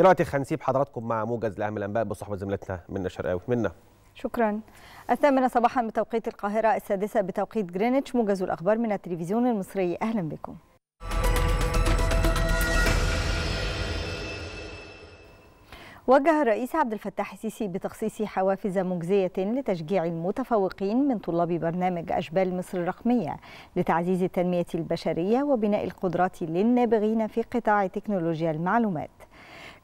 دلوقتي هنسيب حضراتكم مع موجز لاهم الانباء بصحبه زميلتنا منى شرقاوي منى شكرا الثامنة صباحا بتوقيت القاهرة السادسة بتوقيت جرينتش موجز الأخبار من التلفزيون المصري أهلا بكم وجه الرئيس عبد الفتاح السيسي بتخصيص حوافز مجزية لتشجيع المتفوقين من طلاب برنامج أشبال مصر الرقمية لتعزيز التنمية البشرية وبناء القدرات للنابغين في قطاع تكنولوجيا المعلومات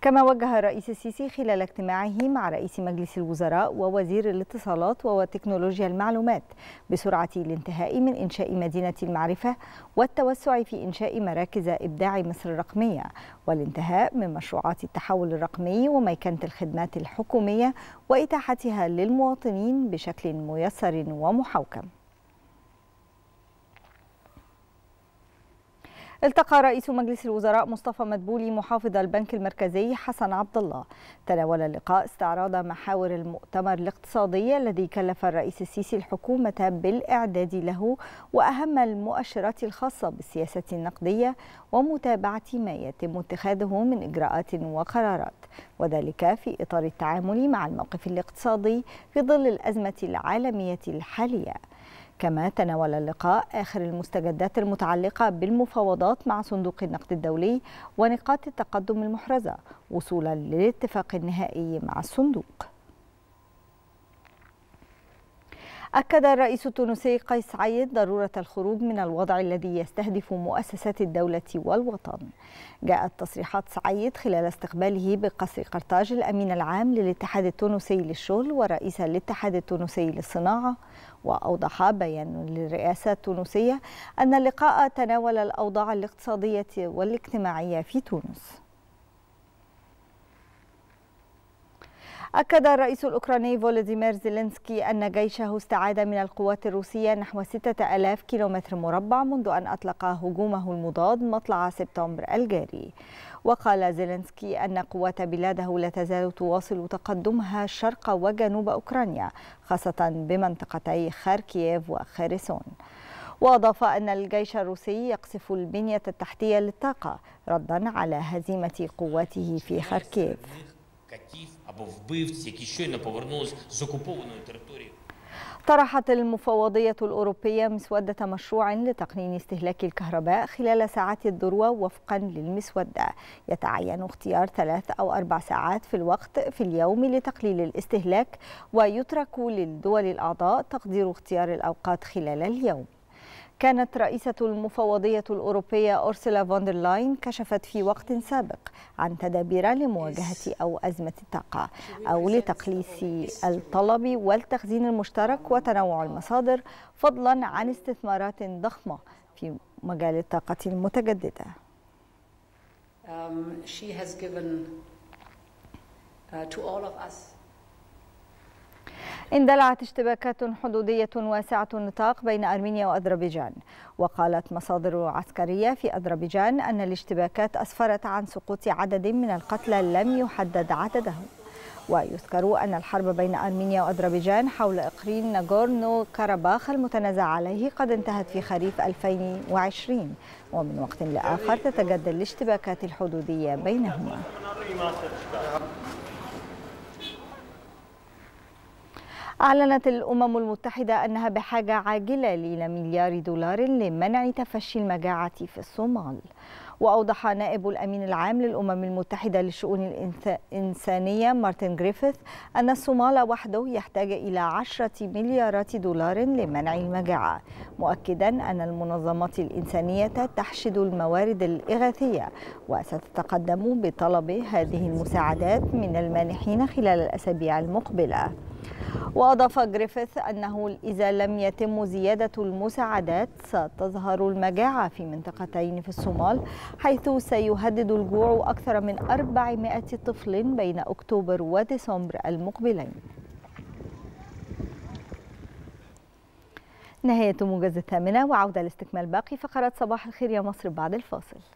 كما وجه الرئيس السيسي خلال اجتماعه مع رئيس مجلس الوزراء ووزير الاتصالات وتكنولوجيا المعلومات بسرعة الانتهاء من إنشاء مدينة المعرفة والتوسع في إنشاء مراكز إبداع مصر الرقمية والانتهاء من مشروعات التحول الرقمي وميكنة الخدمات الحكومية وإتاحتها للمواطنين بشكل ميسر ومحوكم التقى رئيس مجلس الوزراء مصطفى مدبولي محافظ البنك المركزي حسن عبد الله تناول اللقاء استعراض محاور المؤتمر الاقتصادي الذي كلف الرئيس السيسي الحكومة بالإعداد له وأهم المؤشرات الخاصة بالسياسة النقدية ومتابعة ما يتم اتخاذه من إجراءات وقرارات وذلك في إطار التعامل مع الموقف الاقتصادي في ظل الأزمة العالمية الحالية كما تناول اللقاء آخر المستجدات المتعلقة بالمفاوضات مع صندوق النقد الدولي ونقاط التقدم المحرزة وصولا للاتفاق النهائي مع الصندوق أكد الرئيس التونسي قيس سعيد ضرورة الخروج من الوضع الذي يستهدف مؤسسات الدولة والوطن. جاءت تصريحات سعيد خلال استقباله بقصر قرطاج الأمين العام للاتحاد التونسي للشغل ورئيس الاتحاد التونسي للصناعة وأوضح بيان للرئاسة التونسية أن اللقاء تناول الأوضاع الاقتصادية والاجتماعية في تونس. أكد الرئيس الأوكراني فولوديمير زيلينسكي أن جيشه استعاد من القوات الروسية نحو 6000 كيلومتر مربع منذ أن أطلق هجومه المضاد مطلع سبتمبر الجاري وقال زيلينسكي أن قوات بلاده لا تزال تواصل تقدمها شرق وجنوب أوكرانيا خاصة بمنطقتي خاركييف وخارسون وأضاف أن الجيش الروسي يقصف البنية التحتية للطاقة ردا على هزيمة قواته في خاركييف або вбивць, які щойно повернулись з окупованої території. طرحت المفوضية الأوروبية مسودة مشروع لتقنين استهلاك الكهرباء خلال ساعات الذروة وفقا للمسودة يتعين اختيار ثلاث أو أربع ساعات في الوقت في اليوم لتقليل الاستهلاك ويترك للدول الأعضاء تقدير اختيار الأوقات خلال اليوم كانت رئيسة المفوضية الأوروبية أورسولا فوندرلاين كشفت في وقت سابق عن تدابير لمواجهة أو أزمة الطاقة أو لتقليص الطلب والتخزين المشترك وتنوع المصادر فضلا عن استثمارات ضخمة في مجال الطاقة المتجددة um, she has given, uh, to all of us اندلعت اشتباكات حدودية واسعة النطاق بين أرمينيا وأذربيجان وقالت مصادر عسكرية في أذربيجان أن الاشتباكات أسفرت عن سقوط عدد من القتلى لم يحدد عددهم ويذكر أن الحرب بين أرمينيا وأذربيجان حول إقليم ناغورنو كاراباخ المتنازع عليه قد انتهت في خريف 2020 ومن وقت لآخر تتجدد الاشتباكات الحدودية بينهما أعلنت الأمم المتحدة أنها بحاجة عاجلة إلى مليار دولار لمنع تفشي المجاعة في الصومال وأوضح نائب الأمين العام للأمم المتحدة للشؤون الإنسانية مارتن جريفيث أن الصومال وحده يحتاج إلى عشرة مليارات دولار لمنع المجاعة مؤكدا أن المنظمات الإنسانية تحشد الموارد الإغاثية وستتقدم بطلب هذه المساعدات من المانحين خلال الأسابيع المقبلة وأضاف جريفيث أنه إذا لم يتم زيادة المساعدات ستظهر المجاعة في منطقتين في الصومال حيث سيهدد الجوع أكثر من 400 طفل بين أكتوبر وديسمبر المقبلين نهاية موجز الثامنة وعودة لاستكمال باقي فقرات صباح الخير يا مصر بعد الفاصل